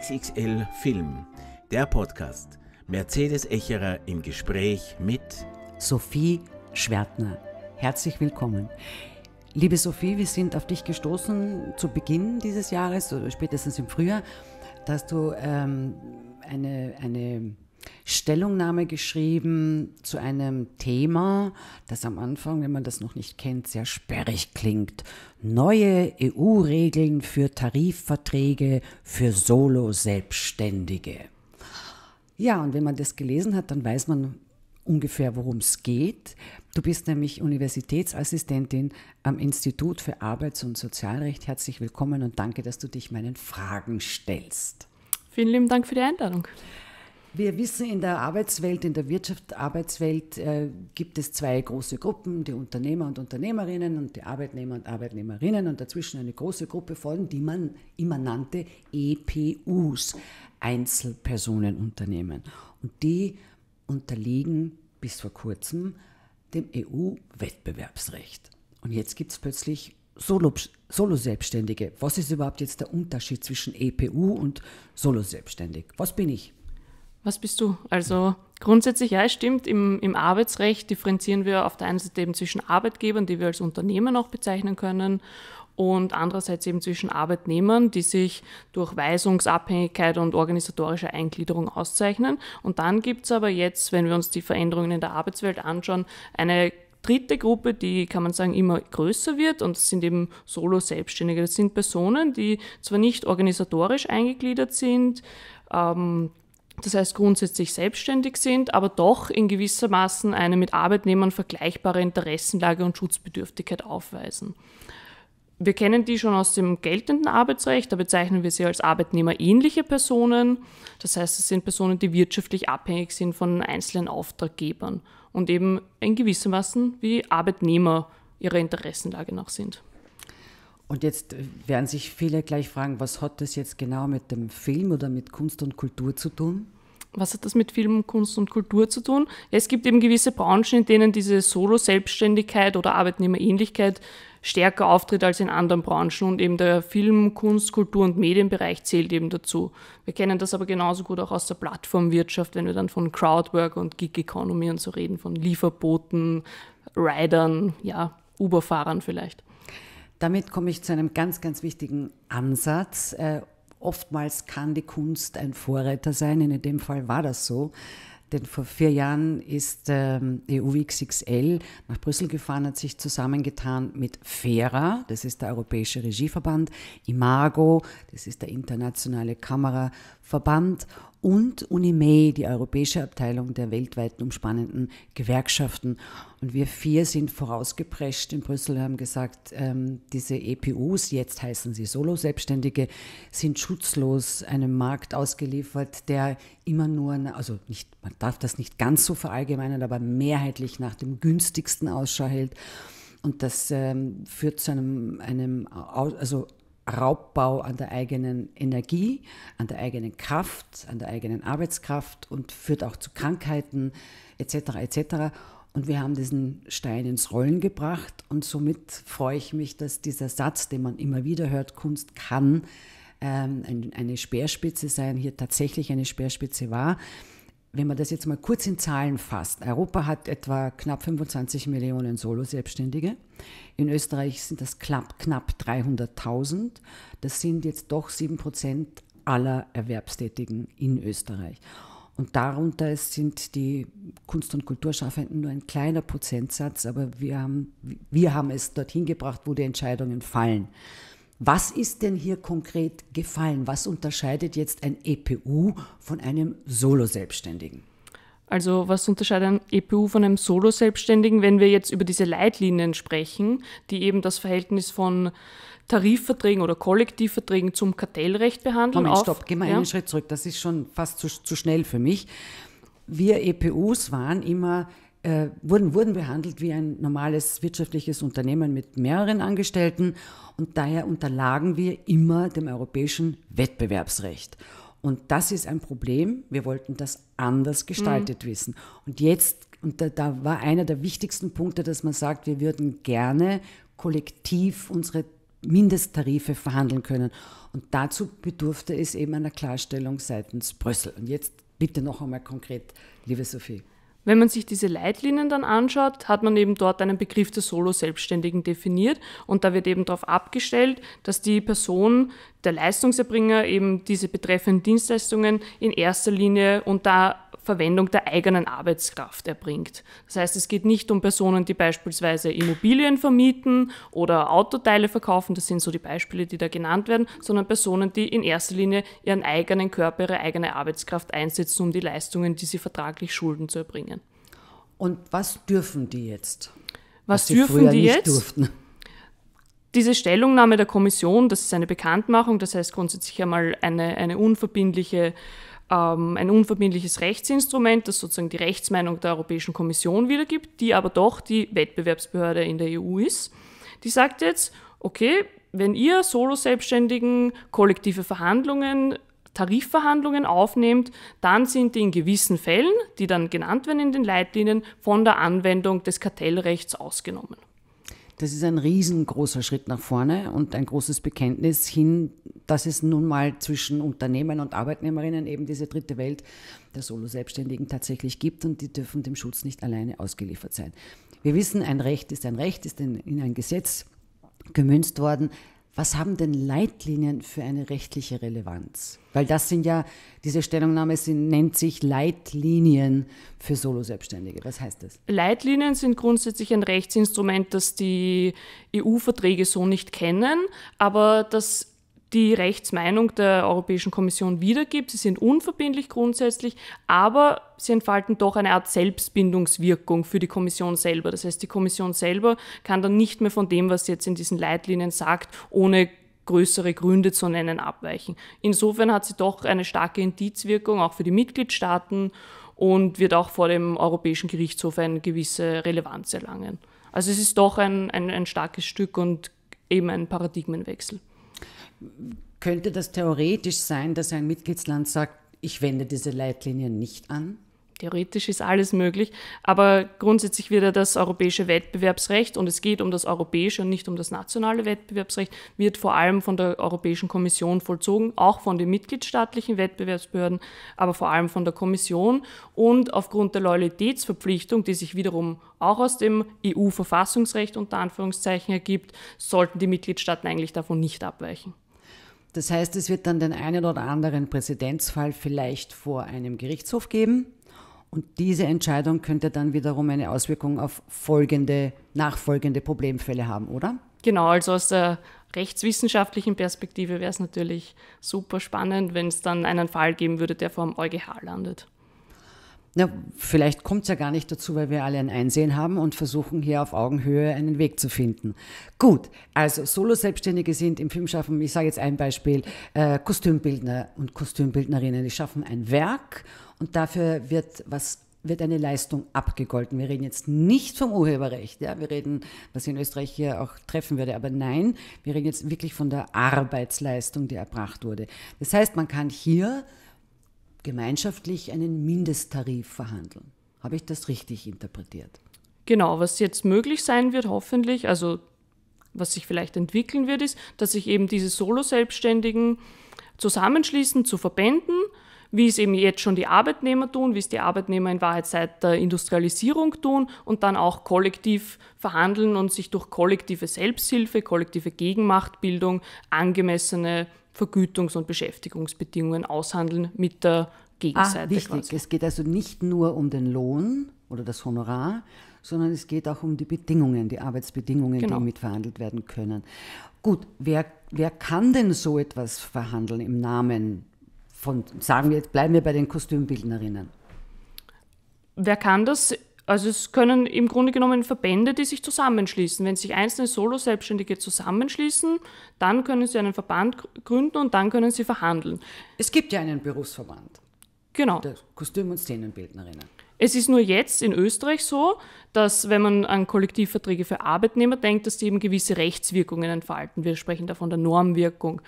XXL Film, der Podcast. Mercedes Echerer im Gespräch mit Sophie Schwertner. Herzlich willkommen. Liebe Sophie, wir sind auf dich gestoßen zu Beginn dieses Jahres spätestens im Frühjahr, dass du ähm, eine, eine Stellungnahme geschrieben zu einem Thema, das am Anfang, wenn man das noch nicht kennt, sehr sperrig klingt. Neue EU-Regeln für Tarifverträge für Solo-Selbstständige. Ja, und wenn man das gelesen hat, dann weiß man ungefähr, worum es geht. Du bist nämlich Universitätsassistentin am Institut für Arbeits- und Sozialrecht. Herzlich willkommen und danke, dass du dich meinen Fragen stellst. Vielen lieben Dank für die Einladung. Wir wissen, in der Arbeitswelt, in der Wirtschaftsarbeitswelt äh, gibt es zwei große Gruppen, die Unternehmer und Unternehmerinnen und die Arbeitnehmer und Arbeitnehmerinnen und dazwischen eine große Gruppe von, die man immer nannte EPUs, Einzelpersonenunternehmen. Und die unterliegen bis vor kurzem dem EU-Wettbewerbsrecht. Und jetzt gibt es plötzlich Solo-Selbstständige. Solo Was ist überhaupt jetzt der Unterschied zwischen EPU und Solo-Selbstständig? Was bin ich? was bist du? Also grundsätzlich, ja, es stimmt, im, im Arbeitsrecht differenzieren wir auf der einen Seite eben zwischen Arbeitgebern, die wir als Unternehmen auch bezeichnen können, und andererseits eben zwischen Arbeitnehmern, die sich durch Weisungsabhängigkeit und organisatorische Eingliederung auszeichnen. Und dann gibt es aber jetzt, wenn wir uns die Veränderungen in der Arbeitswelt anschauen, eine dritte Gruppe, die kann man sagen immer größer wird und das sind eben Solo-Selbstständige. Das sind Personen, die zwar nicht organisatorisch eingegliedert sind, ähm, das heißt grundsätzlich selbstständig sind, aber doch in gewissermaßen eine mit Arbeitnehmern vergleichbare Interessenlage und Schutzbedürftigkeit aufweisen. Wir kennen die schon aus dem geltenden Arbeitsrecht, da bezeichnen wir sie als arbeitnehmerähnliche Personen. Das heißt, es sind Personen, die wirtschaftlich abhängig sind von einzelnen Auftraggebern und eben in gewissermaßen wie Arbeitnehmer ihrer Interessenlage nach sind. Und jetzt äh, werden sich viele gleich fragen, was hat das jetzt genau mit dem Film oder mit Kunst und Kultur zu tun? Was hat das mit Film, Kunst und Kultur zu tun? es gibt eben gewisse Branchen, in denen diese Solo-Selbstständigkeit oder Arbeitnehmerähnlichkeit stärker auftritt als in anderen Branchen und eben der Film, Kunst, Kultur und Medienbereich zählt eben dazu. Wir kennen das aber genauso gut auch aus der Plattformwirtschaft, wenn wir dann von Crowdwork und Gig Economy und so reden, von Lieferboten, Ridern, ja, Uber-Fahrern vielleicht. Damit komme ich zu einem ganz, ganz wichtigen Ansatz. Äh, oftmals kann die Kunst ein Vorreiter sein, in dem Fall war das so. Denn vor vier Jahren ist ähm, EUXXL e nach Brüssel gefahren, hat sich zusammengetan mit FERA, das ist der Europäische Regieverband, Imago, das ist der Internationale Kameraverband und UNIMEI, die europäische Abteilung der weltweiten umspannenden Gewerkschaften. Und wir vier sind vorausgeprescht in Brüssel und haben gesagt, ähm, diese EPUs, jetzt heißen sie Solo-Selbstständige, sind schutzlos einem Markt ausgeliefert, der immer nur, also nicht, man darf das nicht ganz so verallgemeinern, aber mehrheitlich nach dem günstigsten Ausschau hält. Und das ähm, führt zu einem, einem also Raubbau an der eigenen Energie, an der eigenen Kraft, an der eigenen Arbeitskraft und führt auch zu Krankheiten etc. etc. Und wir haben diesen Stein ins Rollen gebracht und somit freue ich mich, dass dieser Satz, den man immer wieder hört, Kunst kann ähm, eine Speerspitze sein, hier tatsächlich eine Speerspitze war wenn man das jetzt mal kurz in Zahlen fasst, Europa hat etwa knapp 25 Millionen Solo-Selbstständige. In Österreich sind das knapp, knapp 300.000. Das sind jetzt doch 7 Prozent aller Erwerbstätigen in Österreich. Und darunter sind die Kunst- und Kulturschaffenden nur ein kleiner Prozentsatz, aber wir haben, wir haben es dorthin gebracht, wo die Entscheidungen fallen. Was ist denn hier konkret gefallen? Was unterscheidet jetzt ein EPU von einem Solo-Selbstständigen? Also was unterscheidet ein EPU von einem Solo-Selbstständigen, wenn wir jetzt über diese Leitlinien sprechen, die eben das Verhältnis von Tarifverträgen oder Kollektivverträgen zum Kartellrecht behandeln? Moment, auf, stopp, geh mal ja? einen Schritt zurück. Das ist schon fast zu, zu schnell für mich. Wir EPUs waren immer äh, wurden, wurden behandelt wie ein normales wirtschaftliches Unternehmen mit mehreren Angestellten und daher unterlagen wir immer dem europäischen Wettbewerbsrecht. Und das ist ein Problem. Wir wollten das anders gestaltet mhm. wissen. Und jetzt, und da, da war einer der wichtigsten Punkte, dass man sagt, wir würden gerne kollektiv unsere Mindesttarife verhandeln können. Und dazu bedurfte es eben einer Klarstellung seitens Brüssel. Und jetzt bitte noch einmal konkret, liebe Sophie. Wenn man sich diese Leitlinien dann anschaut, hat man eben dort einen Begriff des Solo-Selbstständigen definiert und da wird eben darauf abgestellt, dass die Person, der Leistungserbringer eben diese betreffenden Dienstleistungen in erster Linie unter Verwendung der eigenen Arbeitskraft erbringt. Das heißt, es geht nicht um Personen, die beispielsweise Immobilien vermieten oder Autoteile verkaufen, das sind so die Beispiele, die da genannt werden, sondern Personen, die in erster Linie ihren eigenen Körper, ihre eigene Arbeitskraft einsetzen, um die Leistungen, die sie vertraglich schulden, zu erbringen. Und was dürfen die jetzt? Was, was dürfen die jetzt? Durften? Diese Stellungnahme der Kommission, das ist eine Bekanntmachung, das heißt grundsätzlich einmal eine, eine unverbindliche ähm, ein unverbindliches Rechtsinstrument, das sozusagen die Rechtsmeinung der Europäischen Kommission wiedergibt, die aber doch die Wettbewerbsbehörde in der EU ist. Die sagt jetzt, okay, wenn ihr Solo-Selbstständigen kollektive Verhandlungen Tarifverhandlungen aufnehmt, dann sind die in gewissen Fällen, die dann genannt werden in den Leitlinien, von der Anwendung des Kartellrechts ausgenommen. Das ist ein riesengroßer Schritt nach vorne und ein großes Bekenntnis hin, dass es nun mal zwischen Unternehmen und Arbeitnehmerinnen eben diese dritte Welt der Solo-Selbstständigen tatsächlich gibt und die dürfen dem Schutz nicht alleine ausgeliefert sein. Wir wissen, ein Recht ist ein Recht, ist in ein Gesetz gemünzt worden was haben denn Leitlinien für eine rechtliche Relevanz? Weil das sind ja, diese Stellungnahme nennt sich Leitlinien für Solo-Selbstständige. Was heißt das? Leitlinien sind grundsätzlich ein Rechtsinstrument, das die EU-Verträge so nicht kennen, aber das die Rechtsmeinung der Europäischen Kommission wiedergibt. Sie sind unverbindlich grundsätzlich, aber sie entfalten doch eine Art Selbstbindungswirkung für die Kommission selber. Das heißt, die Kommission selber kann dann nicht mehr von dem, was sie jetzt in diesen Leitlinien sagt, ohne größere Gründe zu nennen, abweichen. Insofern hat sie doch eine starke Indizwirkung auch für die Mitgliedstaaten und wird auch vor dem Europäischen Gerichtshof eine gewisse Relevanz erlangen. Also es ist doch ein, ein, ein starkes Stück und eben ein Paradigmenwechsel. Könnte das theoretisch sein, dass ein Mitgliedsland sagt, ich wende diese Leitlinien nicht an? Theoretisch ist alles möglich, aber grundsätzlich wieder das europäische Wettbewerbsrecht und es geht um das europäische und nicht um das nationale Wettbewerbsrecht, wird vor allem von der Europäischen Kommission vollzogen, auch von den mitgliedstaatlichen Wettbewerbsbehörden, aber vor allem von der Kommission und aufgrund der Loyalitätsverpflichtung, die sich wiederum auch aus dem EU-Verfassungsrecht unter Anführungszeichen ergibt, sollten die Mitgliedstaaten eigentlich davon nicht abweichen. Das heißt, es wird dann den einen oder anderen Präzedenzfall vielleicht vor einem Gerichtshof geben. Und diese Entscheidung könnte dann wiederum eine Auswirkung auf folgende, nachfolgende Problemfälle haben, oder? Genau, also aus der rechtswissenschaftlichen Perspektive wäre es natürlich super spannend, wenn es dann einen Fall geben würde, der vor dem EuGH landet. Na, vielleicht kommt es ja gar nicht dazu, weil wir alle ein Einsehen haben und versuchen hier auf Augenhöhe einen Weg zu finden. Gut, also Solo-Selbstständige sind im Filmschaffen, ich sage jetzt ein Beispiel, äh, Kostümbildner und Kostümbildnerinnen, die schaffen ein Werk und dafür wird was wird eine Leistung abgegolten. Wir reden jetzt nicht vom Urheberrecht, ja, wir reden, was in Österreich hier auch treffen würde, aber nein, wir reden jetzt wirklich von der Arbeitsleistung, die erbracht wurde. Das heißt, man kann hier gemeinschaftlich einen Mindesttarif verhandeln. Habe ich das richtig interpretiert? Genau, was jetzt möglich sein wird, hoffentlich, also was sich vielleicht entwickeln wird, ist, dass sich eben diese Solo-Selbstständigen zusammenschließen zu Verbänden, wie es eben jetzt schon die Arbeitnehmer tun, wie es die Arbeitnehmer in Wahrheit seit der Industrialisierung tun und dann auch kollektiv verhandeln und sich durch kollektive Selbsthilfe, kollektive Gegenmachtbildung angemessene Vergütungs- und Beschäftigungsbedingungen aushandeln mit der Gegenseite. Ah, wichtig. Quasi. Es geht also nicht nur um den Lohn oder das Honorar, sondern es geht auch um die Bedingungen, die Arbeitsbedingungen, genau. die mitverhandelt werden können. Gut, wer, wer kann denn so etwas verhandeln im Namen von, sagen wir jetzt, bleiben wir bei den Kostümbildnerinnen? Wer kann das? Also es können im Grunde genommen Verbände, die sich zusammenschließen. Wenn sich einzelne Solo-Selbstständige zusammenschließen, dann können sie einen Verband gründen und dann können sie verhandeln. Es gibt ja einen Berufsverband. Genau. Der Kostüm- und Szenenbildnerinnen. Es ist nur jetzt in Österreich so, dass wenn man an Kollektivverträge für Arbeitnehmer denkt, dass die eben gewisse Rechtswirkungen entfalten. Wir sprechen da von der Normwirkung.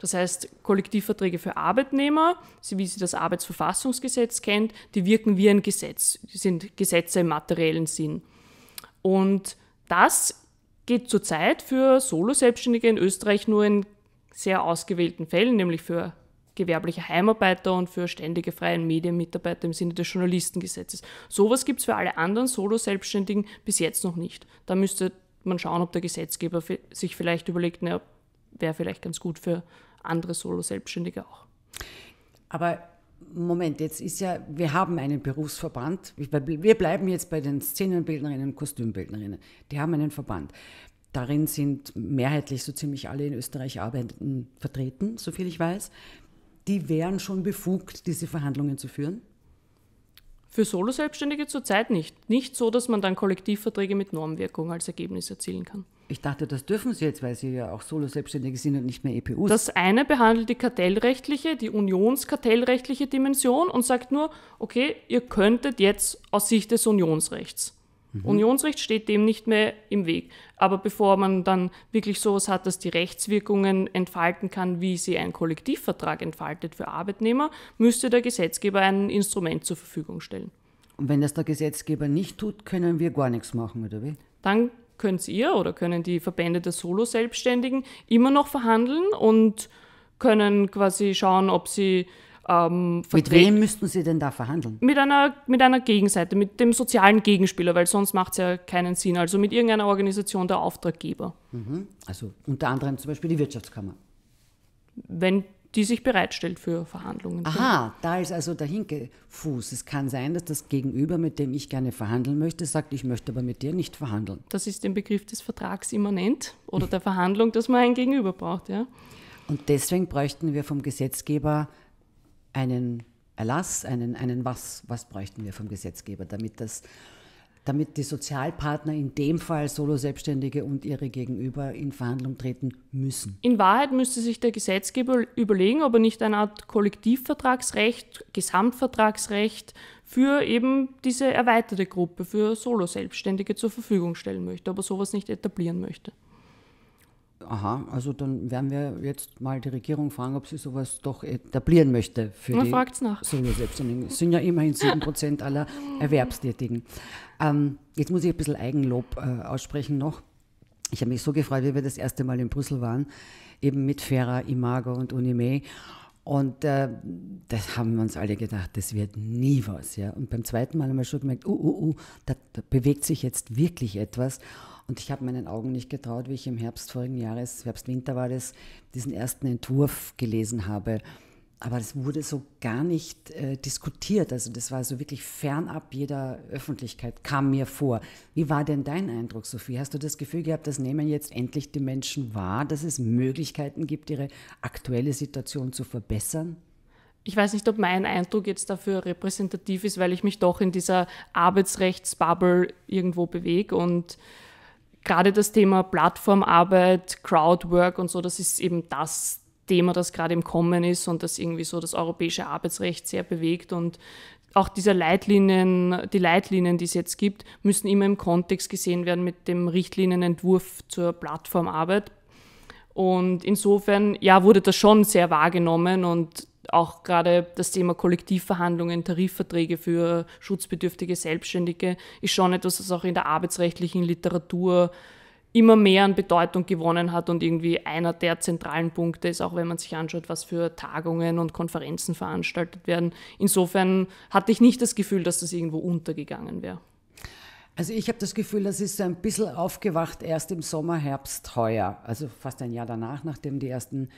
Das heißt, Kollektivverträge für Arbeitnehmer, wie sie das Arbeitsverfassungsgesetz kennt, die wirken wie ein Gesetz, sind Gesetze im materiellen Sinn. Und das geht zurzeit für Solo-Selbstständige in Österreich nur in sehr ausgewählten Fällen, nämlich für gewerbliche Heimarbeiter und für ständige freien Medienmitarbeiter im Sinne des Journalistengesetzes. Sowas gibt es für alle anderen Solo-Selbstständigen bis jetzt noch nicht. Da müsste man schauen, ob der Gesetzgeber sich vielleicht überlegt, wäre vielleicht ganz gut für andere Solo-Selbstständige auch. Aber Moment, jetzt ist ja, wir haben einen Berufsverband. Wir bleiben jetzt bei den Szenenbildnerinnen und Kostümbildnerinnen. Die haben einen Verband. Darin sind mehrheitlich so ziemlich alle in Österreich arbeitenden vertreten, soviel ich weiß. Die wären schon befugt, diese Verhandlungen zu führen. Für Solo-Selbstständige zurzeit nicht. Nicht so, dass man dann Kollektivverträge mit Normwirkung als Ergebnis erzielen kann. Ich dachte, das dürfen sie jetzt, weil sie ja auch Solo-Selbstständige sind und nicht mehr EPUs. Das eine behandelt die kartellrechtliche, die unionskartellrechtliche Dimension und sagt nur, okay, ihr könntet jetzt aus Sicht des Unionsrechts Mhm. Unionsrecht steht dem nicht mehr im Weg. Aber bevor man dann wirklich sowas hat, dass die Rechtswirkungen entfalten kann, wie sie ein Kollektivvertrag entfaltet für Arbeitnehmer, müsste der Gesetzgeber ein Instrument zur Verfügung stellen. Und wenn das der Gesetzgeber nicht tut, können wir gar nichts machen, oder wie? Dann könnt ihr oder können die Verbände der Solo-Selbstständigen immer noch verhandeln und können quasi schauen, ob sie ähm, mit wem müssten Sie denn da verhandeln? Mit einer, mit einer Gegenseite, mit dem sozialen Gegenspieler, weil sonst macht es ja keinen Sinn. Also mit irgendeiner Organisation der Auftraggeber. Mhm. Also unter anderem zum Beispiel die Wirtschaftskammer. Wenn die sich bereitstellt für Verhandlungen. Aha, da ist also der Hinkefuß. Es kann sein, dass das Gegenüber, mit dem ich gerne verhandeln möchte, sagt, ich möchte aber mit dir nicht verhandeln. Das ist dem Begriff des Vertrags immanent oder der Verhandlung, dass man ein Gegenüber braucht, ja. Und deswegen bräuchten wir vom Gesetzgeber einen Erlass, einen, einen was, was bräuchten wir vom Gesetzgeber, damit das damit die Sozialpartner in dem Fall Solo-Selbstständige und ihre Gegenüber in Verhandlung treten müssen. In Wahrheit müsste sich der Gesetzgeber überlegen, ob er nicht eine Art Kollektivvertragsrecht, Gesamtvertragsrecht für eben diese erweiterte Gruppe, für Solo-Selbstständige zur Verfügung stellen möchte, aber sowas nicht etablieren möchte aha, also dann werden wir jetzt mal die Regierung fragen, ob sie sowas doch etablieren möchte für Man die Solo-Selbstständigen. Es sind ja immerhin 7% aller Erwerbstätigen. Ähm, jetzt muss ich ein bisschen Eigenlob äh, aussprechen noch. Ich habe mich so gefreut, wie wir das erste Mal in Brüssel waren, eben mit Ferra, Imago und Unime. Und äh, das haben wir uns alle gedacht, das wird nie was. Ja? Und beim zweiten Mal haben wir schon gemerkt, uh, uh, uh, da, da bewegt sich jetzt wirklich etwas. Und ich habe meinen Augen nicht getraut, wie ich im Herbst vorigen Jahres, Herbst-Winter war das, diesen ersten Entwurf gelesen habe. Aber das wurde so gar nicht äh, diskutiert. Also das war so wirklich fernab jeder Öffentlichkeit, kam mir vor. Wie war denn dein Eindruck, Sophie? Hast du das Gefühl gehabt, das nehmen jetzt endlich die Menschen wahr, dass es Möglichkeiten gibt, ihre aktuelle Situation zu verbessern? Ich weiß nicht, ob mein Eindruck jetzt dafür repräsentativ ist, weil ich mich doch in dieser Arbeitsrechtsbubble irgendwo bewege und gerade das Thema Plattformarbeit, Crowdwork und so, das ist eben das Thema, das gerade im Kommen ist und das irgendwie so das europäische Arbeitsrecht sehr bewegt und auch diese Leitlinien, die Leitlinien, die es jetzt gibt, müssen immer im Kontext gesehen werden mit dem Richtlinienentwurf zur Plattformarbeit. Und insofern, ja, wurde das schon sehr wahrgenommen und auch gerade das Thema Kollektivverhandlungen, Tarifverträge für schutzbedürftige Selbstständige ist schon etwas, das auch in der arbeitsrechtlichen Literatur äh, immer mehr an Bedeutung gewonnen hat und irgendwie einer der zentralen Punkte ist, auch wenn man sich anschaut, was für Tagungen und Konferenzen veranstaltet werden. Insofern hatte ich nicht das Gefühl, dass das irgendwo untergegangen wäre. Also ich habe das Gefühl, das ist so ein bisschen aufgewacht erst im Sommer, Herbst heuer, also fast ein Jahr danach, nachdem, die ersten,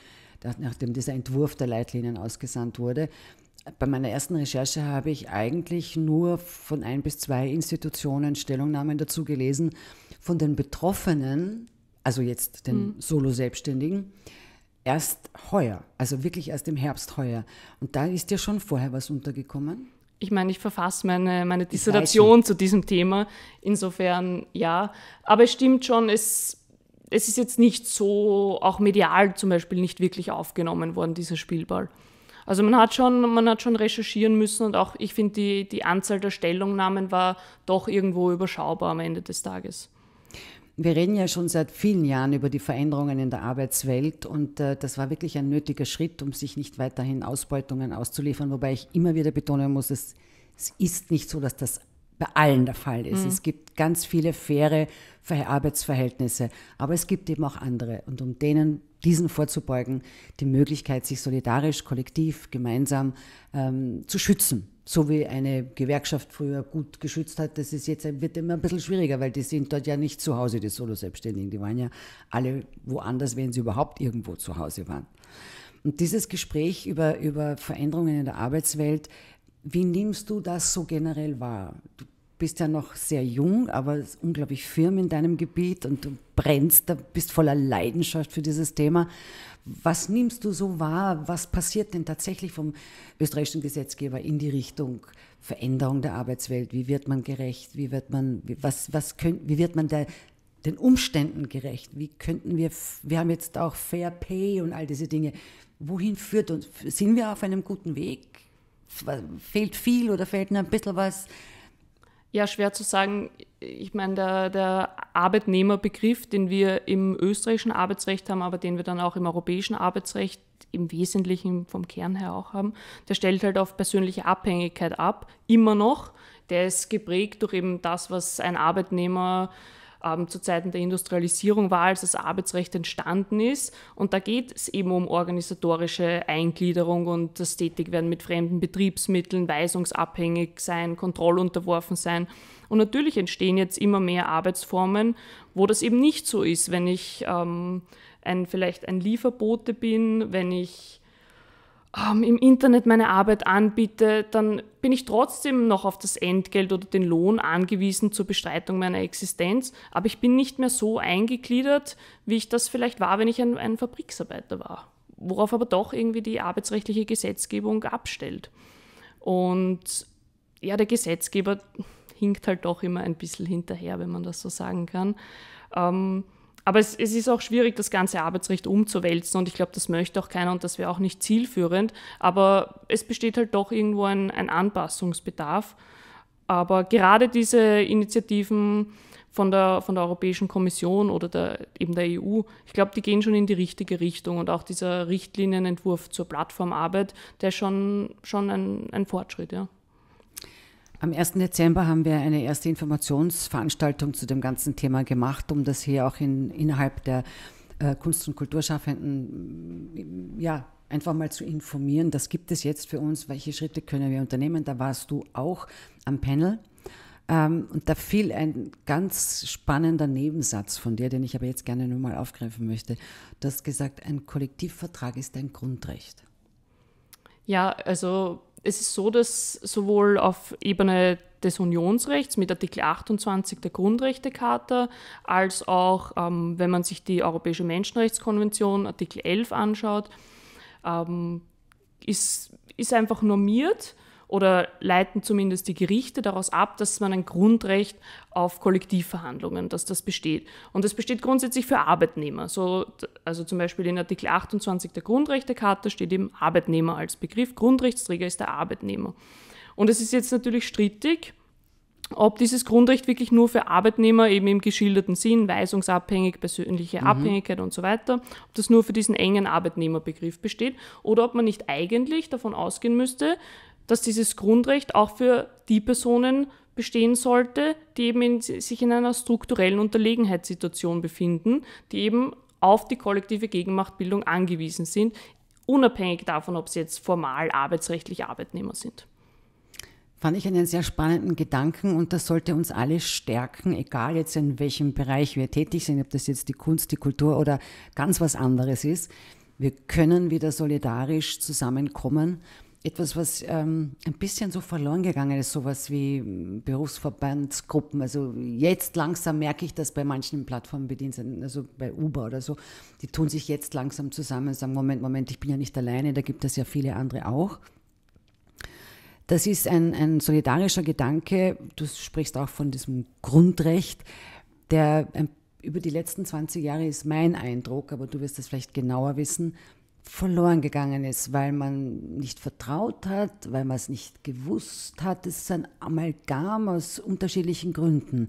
nachdem dieser Entwurf der Leitlinien ausgesandt wurde. Bei meiner ersten Recherche habe ich eigentlich nur von ein bis zwei Institutionen Stellungnahmen dazu gelesen von den Betroffenen, also jetzt den mhm. Solo-Selbstständigen, erst heuer, also wirklich erst im Herbst heuer. Und da ist ja schon vorher was untergekommen? Ich meine, ich verfasse meine, meine Dissertation zu diesem Thema. Insofern ja. Aber es stimmt schon, es es ist jetzt nicht so, auch medial zum Beispiel, nicht wirklich aufgenommen worden, dieser Spielball. Also man hat schon, man hat schon recherchieren müssen und auch, ich finde, die, die Anzahl der Stellungnahmen war doch irgendwo überschaubar am Ende des Tages. Wir reden ja schon seit vielen Jahren über die Veränderungen in der Arbeitswelt und äh, das war wirklich ein nötiger Schritt, um sich nicht weiterhin Ausbeutungen auszuliefern, wobei ich immer wieder betonen muss, es, es ist nicht so, dass das bei allen der Fall ist. Mhm. Es gibt ganz viele faire Arbeitsverhältnisse, aber es gibt eben auch andere und um denen diesen vorzubeugen, die Möglichkeit, sich solidarisch, kollektiv, gemeinsam ähm, zu schützen so wie eine Gewerkschaft früher gut geschützt hat, das ist jetzt, wird immer ein bisschen schwieriger, weil die sind dort ja nicht zu Hause, die Solo-Selbstständigen. Die waren ja alle woanders, wenn sie überhaupt irgendwo zu Hause waren. Und dieses Gespräch über, über Veränderungen in der Arbeitswelt, wie nimmst du das so generell wahr? Du bist ja noch sehr jung, aber unglaublich firm in deinem Gebiet und du brennst, da bist voller Leidenschaft für dieses Thema. Was nimmst du so wahr? Was passiert denn tatsächlich vom österreichischen Gesetzgeber in die Richtung Veränderung der Arbeitswelt? Wie wird man gerecht? Wie wird man, was, was könnt, wie wird man der, den Umständen gerecht? Wie könnten wir, wir haben jetzt auch Fair Pay und all diese Dinge. Wohin führt uns, sind wir auf einem guten Weg? Fehlt viel oder fehlt nur ein bisschen was? Ja, schwer zu sagen. Ich meine, der, der Arbeitnehmerbegriff, den wir im österreichischen Arbeitsrecht haben, aber den wir dann auch im europäischen Arbeitsrecht im Wesentlichen vom Kern her auch haben, der stellt halt auf persönliche Abhängigkeit ab, immer noch. Der ist geprägt durch eben das, was ein Arbeitnehmer äh, ähm, zu Zeiten der Industrialisierung war, als das Arbeitsrecht entstanden ist. Und da geht es eben um organisatorische Eingliederung und das Tätigwerden mit fremden Betriebsmitteln, weisungsabhängig sein, kontrollunterworfen sein. Und natürlich entstehen jetzt immer mehr Arbeitsformen, wo das eben nicht so ist. Wenn ich ähm, ein, vielleicht ein Lieferbote bin, wenn ich ähm, im Internet meine Arbeit anbiete, dann bin ich trotzdem noch auf das Entgelt oder den Lohn angewiesen zur Bestreitung meiner Existenz, aber ich bin nicht mehr so eingegliedert, wie ich das vielleicht war, wenn ich ein, ein Fabriksarbeiter war, worauf aber doch irgendwie die arbeitsrechtliche Gesetzgebung abstellt. Und ja, der Gesetzgeber hinkt halt doch immer ein bisschen hinterher, wenn man das so sagen kann. Ähm, aber es, es, ist auch schwierig, das ganze Arbeitsrecht umzuwälzen und ich glaube, das möchte auch keiner und das wäre auch nicht zielführend. Aber es besteht halt doch irgendwo ein, ein Anpassungsbedarf. Aber gerade diese Initiativen von der, von der Europäischen Kommission oder der, eben der EU, ich glaube, die gehen schon in die richtige Richtung und auch dieser Richtlinienentwurf zur Plattformarbeit, der ist schon, schon ein, ein Fortschritt, ja. Am 1. Dezember haben wir eine erste Informationsveranstaltung zu dem ganzen Thema gemacht, um das hier auch in, innerhalb der äh, Kunst- und Kulturschaffenden mm, ja, einfach mal zu informieren. Das gibt es jetzt für uns. Welche Schritte können wir unternehmen? Da warst du auch am Panel. Ähm, und da fiel ein ganz spannender Nebensatz von dir, den ich aber jetzt gerne nur mal aufgreifen möchte. Du hast gesagt, ein Kollektivvertrag ist ein Grundrecht. Ja, also es ist so, dass sowohl auf Ebene des Unionsrechts mit Artikel 28 der Grundrechtecharta als auch, ähm, wenn man sich die Europäische Menschenrechtskonvention Artikel 11 anschaut, ähm, ist, ist einfach normiert, oder leiten zumindest die Gerichte daraus ab, dass man ein Grundrecht auf Kollektivverhandlungen, dass das besteht. Und das besteht grundsätzlich für Arbeitnehmer. So, also zum Beispiel in Artikel 28 der Grundrechtecharta steht eben Arbeitnehmer als Begriff. Grundrechtsträger ist der Arbeitnehmer. Und es ist jetzt natürlich strittig, ob dieses Grundrecht wirklich nur für Arbeitnehmer eben im geschilderten Sinn, weisungsabhängig, persönliche mhm. Abhängigkeit und so weiter, ob das nur für diesen engen Arbeitnehmerbegriff besteht oder ob man nicht eigentlich davon ausgehen müsste, dass dieses Grundrecht auch für die Personen bestehen sollte, die eben in, sich in einer strukturellen Unterlegenheitssituation befinden, die eben auf die kollektive Gegenmachtbildung angewiesen sind, unabhängig davon, ob sie jetzt formal arbeitsrechtlich Arbeitnehmer sind. Fand ich einen sehr spannenden Gedanken und das sollte uns alle stärken, egal jetzt in welchem Bereich wir tätig sind, ob das jetzt die Kunst, die Kultur oder ganz was anderes ist. Wir können wieder solidarisch zusammenkommen etwas, was ähm, ein bisschen so verloren gegangen ist, sowas wie hm, Berufsverbandsgruppen. Also jetzt langsam merke ich das bei manchen Plattformbediensteten, also bei Uber oder so, die tun sich jetzt langsam zusammen und sagen, Moment, Moment, ich bin ja nicht alleine, da gibt es ja viele andere auch. Das ist ein, ein solidarischer Gedanke, du sprichst auch von diesem Grundrecht, der über die letzten 20 Jahre ist mein Eindruck, aber du wirst das vielleicht genauer wissen, verloren gegangen ist, weil man nicht vertraut hat, weil man es nicht gewusst hat. Es ist ein Amalgam aus unterschiedlichen Gründen,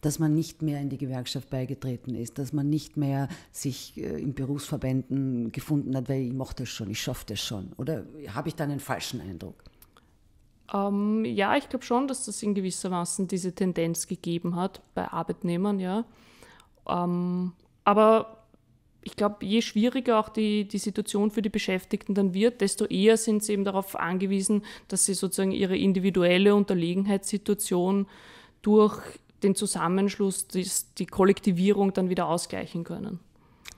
dass man nicht mehr in die Gewerkschaft beigetreten ist, dass man nicht mehr sich äh, in Berufsverbänden gefunden hat, weil ich mochte es schon, ich schaffte es schon. Oder habe ich da einen falschen Eindruck? Ähm, ja, ich glaube schon, dass das in gewisser gewissermaßen diese Tendenz gegeben hat bei Arbeitnehmern, ja. Ähm, aber ich glaube, je schwieriger auch die, die Situation für die Beschäftigten dann wird, desto eher sind sie eben darauf angewiesen, dass sie sozusagen ihre individuelle Unterlegenheitssituation durch den Zusammenschluss, die, die Kollektivierung dann wieder ausgleichen können.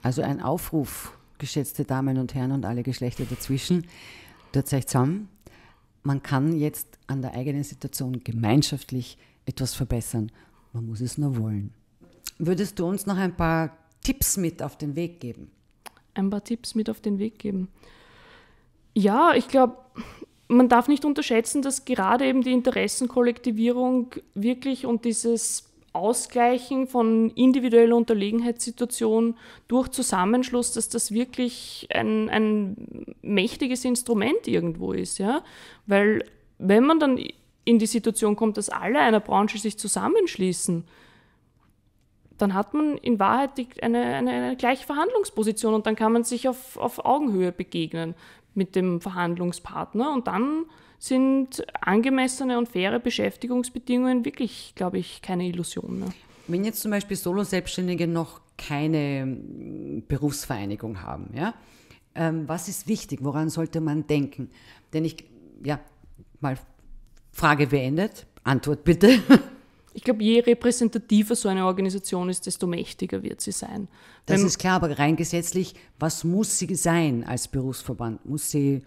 Also ein Aufruf, geschätzte Damen und Herren und alle Geschlechter dazwischen, tatsächlich zusammen. Man kann jetzt an der eigenen Situation gemeinschaftlich etwas verbessern. Man muss es nur wollen. Würdest du uns noch ein paar Tipps mit auf den Weg geben? Ein paar Tipps mit auf den Weg geben. Ja, ich glaube, man darf nicht unterschätzen, dass gerade eben die Interessenkollektivierung wirklich und dieses Ausgleichen von individueller Unterlegenheitssituation durch Zusammenschluss, dass das wirklich ein, ein mächtiges Instrument irgendwo ist. Ja? Weil wenn man dann in die Situation kommt, dass alle einer Branche sich zusammenschließen, dann hat man in Wahrheit eine, eine, eine gleiche Verhandlungsposition und dann kann man sich auf, auf Augenhöhe begegnen mit dem Verhandlungspartner und dann sind angemessene und faire Beschäftigungsbedingungen wirklich, glaube ich, keine Illusion mehr. Wenn jetzt zum Beispiel Solo-Selbstständige noch keine hm, Berufsvereinigung haben, ja, ähm, was ist wichtig? Woran sollte man denken? Denn ich, ja, mal Frage beendet, Antwort bitte. ich glaube, je repräsentativer so eine Organisation ist, desto mächtiger wird sie sein. Das Wenn, ist klar, aber rein gesetzlich, was muss sie sein als Berufsverband? Muss sie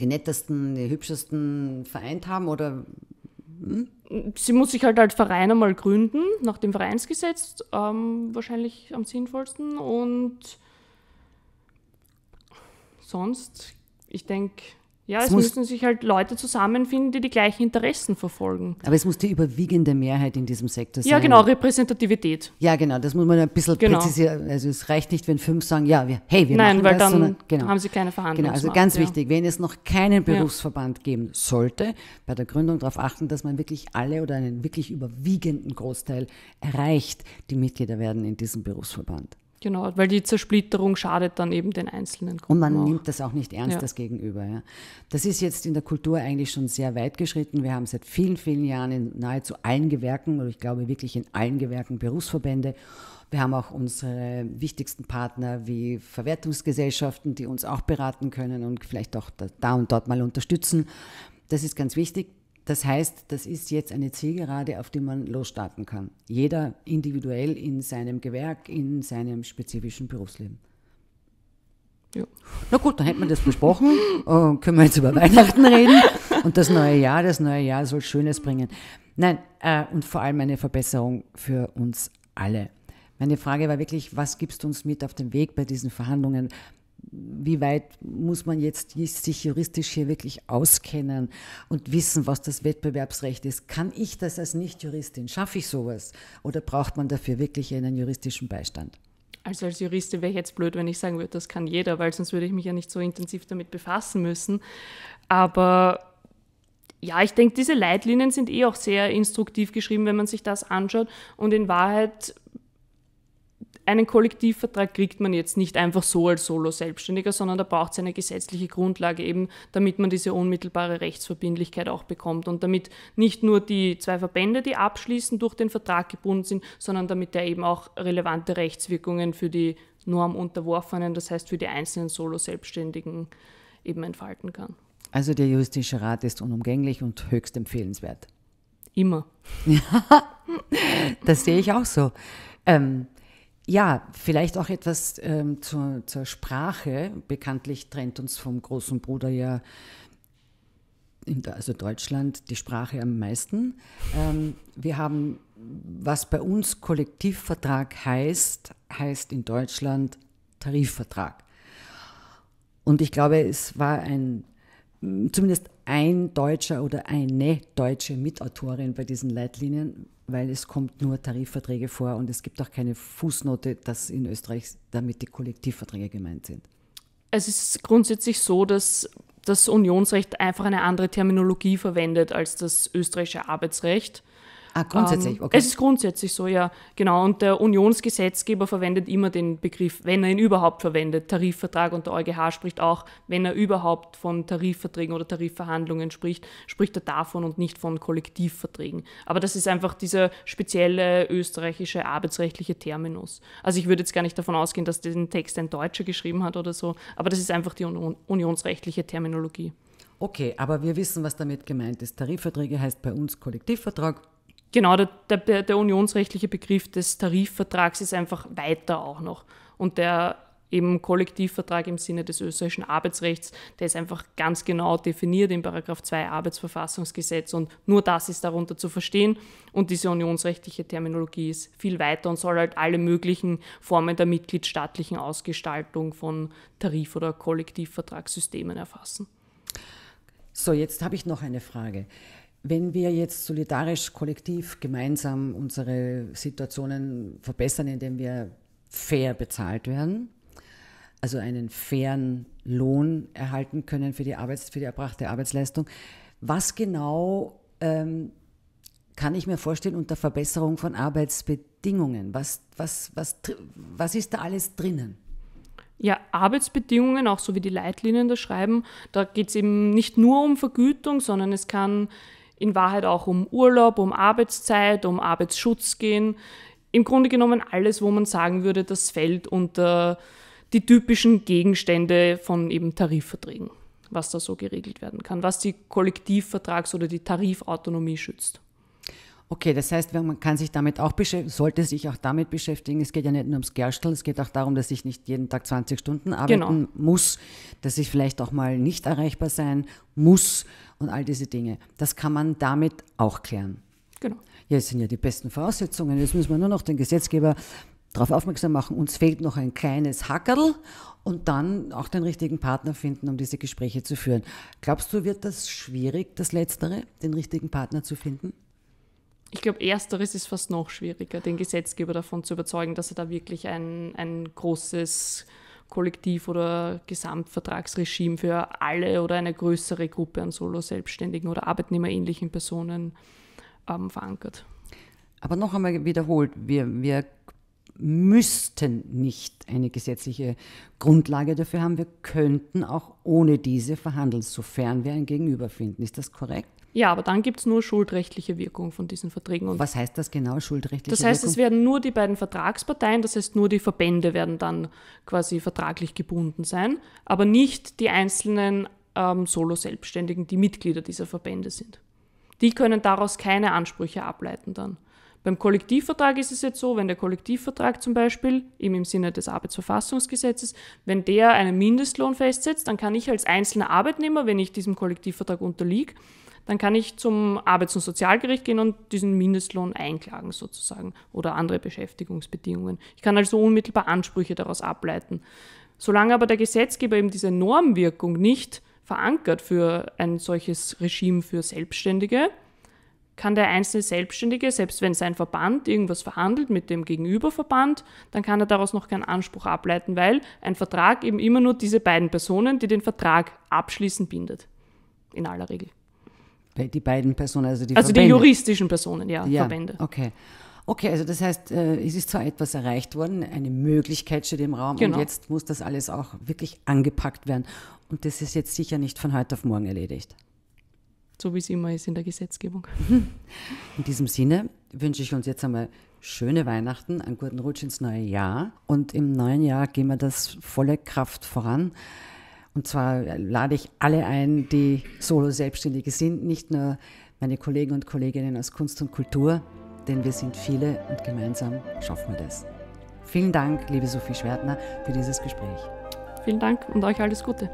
die nettesten, die hübschesten vereint haben oder? Hm? Sie muss sich halt als Verein einmal gründen, nach dem Vereinsgesetz, ähm, wahrscheinlich am sinnvollsten. Und sonst, ich denke, ja, es, es müssen sich halt Leute zusammenfinden, die die gleichen Interessen verfolgen. Aber es muss die überwiegende Mehrheit in diesem Sektor sein. Ja, genau, Repräsentativität. Ja, genau, das muss man ein bisschen genau. präzisieren. Also es reicht nicht, wenn fünf sagen, ja, wir, hey, wir Nein, machen weil Dann sondern, genau. haben sie keine Verhandlungen. Genau, also ganz ja. wichtig, wenn es noch keinen Berufsverband ja. geben sollte, bei der Gründung darauf achten, dass man wirklich alle oder einen wirklich überwiegenden Großteil erreicht, die Mitglieder werden in diesem Berufsverband. Genau, weil die Zersplitterung schadet dann eben den einzelnen Gruppen. Und man auch. nimmt das auch nicht ernst, ja. das Gegenüber. Ja. Das ist jetzt in der Kultur eigentlich schon sehr weit geschritten. Wir haben seit vielen, vielen Jahren in nahezu allen Gewerken, oder ich glaube wirklich in allen Gewerken, Berufsverbände. Wir haben auch unsere wichtigsten Partner wie Verwertungsgesellschaften, die uns auch beraten können und vielleicht auch da und dort mal unterstützen. Das ist ganz wichtig. Das heißt, das ist jetzt eine Zielgerade, auf die man losstarten kann. Jeder individuell in seinem Gewerk, in seinem spezifischen Berufsleben. Ja. Na gut, dann hätten wir das besprochen. Oh, können wir jetzt über Weihnachten reden und das neue Jahr. Das neue Jahr soll Schönes bringen. Nein, äh, und vor allem eine Verbesserung für uns alle. Meine Frage war wirklich, was gibst du uns mit auf dem Weg bei diesen Verhandlungen? wie weit muss man jetzt sich juristisch hier wirklich auskennen und wissen, was das Wettbewerbsrecht ist? Kann ich das als Nicht-Juristin? Schaffe ich sowas? Oder braucht man dafür wirklich einen juristischen Beistand? Also als Juristin wäre ich jetzt blöd, wenn ich sagen würde, das kann jeder, weil sonst würde ich mich ja nicht so intensiv damit befassen müssen. Aber ja, ich denke, diese Leitlinien sind eh auch sehr instruktiv geschrieben, wenn man sich das anschaut. Und in Wahrheit einen Kollektivvertrag kriegt man jetzt nicht einfach so als Solo-Selbstständiger, sondern da braucht es eine gesetzliche Grundlage eben, damit man diese unmittelbare Rechtsverbindlichkeit auch bekommt und damit nicht nur die zwei Verbände, die abschließen, durch den Vertrag gebunden sind, sondern damit der eben auch relevante Rechtswirkungen für die Norm unterworfenen, das heißt für die einzelnen Solo-Selbstständigen eben entfalten kann. Also der juristische Rat ist unumgänglich und höchst empfehlenswert. Immer. Ja, das sehe ich auch so. Ähm, ja, vielleicht auch etwas ähm, zur, zur Sprache. Bekanntlich trennt uns vom großen Bruder ja der, also Deutschland die Sprache am meisten. Ähm, wir haben, was bei uns Kollektivvertrag heißt, heißt in Deutschland Tarifvertrag. Und ich glaube, es war ein, zumindest ein Deutscher oder eine deutsche Mitautorin bei diesen Leitlinien, weil es kommt nur Tarifverträge vor und es gibt auch keine Fußnote, dass in Österreich damit die Kollektivverträge gemeint sind. Es ist grundsätzlich so, dass das Unionsrecht einfach eine andere Terminologie verwendet als das österreichische Arbeitsrecht. Ah, grundsätzlich, ähm, okay. Es ist grundsätzlich so, ja. Genau. Und der Unionsgesetzgeber verwendet immer den Begriff, wenn er ihn überhaupt verwendet, Tarifvertrag und der EuGH spricht auch, wenn er überhaupt von Tarifverträgen oder Tarifverhandlungen spricht, spricht er davon und nicht von Kollektivverträgen. Aber das ist einfach dieser spezielle österreichische arbeitsrechtliche Terminus. Also ich würde jetzt gar nicht davon ausgehen, dass den Text ein Deutscher geschrieben hat oder so, aber das ist einfach die unionsrechtliche Terminologie. Okay, aber wir wissen, was damit gemeint ist. Tarifverträge heißt bei uns Kollektivvertrag. Genau, der, der, der unionsrechtliche Begriff des Tarifvertrags ist einfach weiter auch noch. Und der eben Kollektivvertrag im Sinne des österreichischen Arbeitsrechts, der ist einfach ganz genau definiert in 2 Arbeitsverfassungsgesetz und nur das ist darunter zu verstehen und diese unionsrechtliche Terminologie ist viel weiter und soll halt alle möglichen Formen der mitgliedstaatlichen Ausgestaltung von Tarif- oder Kollektivvertragssystemen erfassen. So, jetzt habe ich noch eine Frage. Wenn wir jetzt solidarisch, kollektiv, gemeinsam unsere Situationen verbessern, indem wir fair bezahlt werden, also einen fairen Lohn erhalten können für die, Arbeits-, für die erbrachte Arbeitsleistung, was genau ähm, kann ich mir vorstellen unter Verbesserung von Arbeitsbedingungen? Was, was, was, was ist da alles drinnen? ja, Arbeitsbedingungen, auch so wie die Leitlinien da schreiben, da geht es eben nicht nur um Vergütung, sondern es kann in Wahrheit auch um Urlaub, um Arbeitszeit, um Arbeitsschutz gehen. Im Grunde genommen alles, wo man sagen würde, das fällt unter die typischen Gegenstände von eben Tarifverträgen, was da so geregelt werden kann, was die Kollektivvertrags- oder die Tarifautonomie schützt. Okay, das heißt, man kann sich damit auch beschäftigen, sollte sich auch damit beschäftigen. Es geht ja nicht nur ums Gerstel, es geht auch darum, dass ich nicht jeden Tag 20 Stunden arbeiten genau. muss, dass ich vielleicht auch mal nicht erreichbar sein muss und all diese Dinge. Das kann man damit auch klären. Genau. Jetzt sind ja die besten Voraussetzungen. Jetzt müssen wir nur noch den Gesetzgeber darauf aufmerksam machen, uns fehlt noch ein kleines Hackerl und dann auch den richtigen Partner finden, um diese Gespräche zu führen. Glaubst du, wird das schwierig, das Letztere, den richtigen Partner zu finden? Ich glaube, ersteres ist fast noch schwieriger, den Gesetzgeber davon zu überzeugen, dass er da wirklich ein, ein großes Kollektiv- oder Gesamtvertragsregime für alle oder eine größere Gruppe an Solo-Selbstständigen oder arbeitnehmerähnlichen Personen ähm, verankert. Aber noch einmal wiederholt, wir, wir müssten nicht eine gesetzliche Grundlage dafür haben. Wir könnten auch ohne diese verhandeln, sofern wir ein Gegenüber finden. Ist das korrekt? Ja, aber dann gibt es nur schuldrechtliche Wirkung von diesen Verträgen. Und Was heißt das genau, schuldrechtliche Wirkung? Das heißt, Wirkung? es werden nur die beiden Vertragsparteien, das heißt nur die Verbände werden dann quasi vertraglich gebunden sein, aber nicht die einzelnen ähm, Solo-Selbstständigen, die Mitglieder dieser Verbände sind. Die können daraus keine Ansprüche ableiten dann. Beim Kollektivvertrag ist es jetzt so, wenn der Kollektivvertrag zum Beispiel, eben im Sinne des Arbeitsverfassungsgesetzes, wenn der einen Mindestlohn festsetzt, dann kann ich als einzelner Arbeitnehmer, wenn ich diesem Kollektivvertrag unterliege, dann kann ich zum Arbeits- und Sozialgericht gehen und diesen Mindestlohn einklagen sozusagen oder andere Beschäftigungsbedingungen. Ich kann also unmittelbar Ansprüche daraus ableiten. Solange aber der Gesetzgeber eben diese Normwirkung nicht verankert für ein solches Regime für Selbstständige, kann der einzelne Selbstständige, selbst wenn sein Verband irgendwas verhandelt mit dem Gegenüberverband, dann kann er daraus noch keinen Anspruch ableiten, weil ein Vertrag eben immer nur diese beiden Personen, die den Vertrag abschließen, bindet. In aller Regel. Die beiden Personen, also die Also Verbände. die juristischen Personen, ja, ja, Verbände. Okay. Okay, also das heißt, äh, es ist zwar etwas erreicht worden, eine Möglichkeit steht im Raum genau. und jetzt muss das alles auch wirklich angepackt werden. Und das ist jetzt sicher nicht von heute auf morgen erledigt. So wie es immer ist in der Gesetzgebung. In diesem Sinne wünsche ich uns jetzt einmal schöne Weihnachten, einen guten Rutsch ins neue Jahr. Und im neuen Jahr gehen wir das volle Kraft voran. Und zwar äh, lade ich alle ein, die Solo-Selbstständige sind, nicht nur meine Kollegen und Kolleginnen aus Kunst und Kultur, denn wir sind viele und gemeinsam schaffen wir das. Vielen Dank, liebe Sophie Schwertner, für dieses Gespräch. Vielen Dank und euch alles Gute.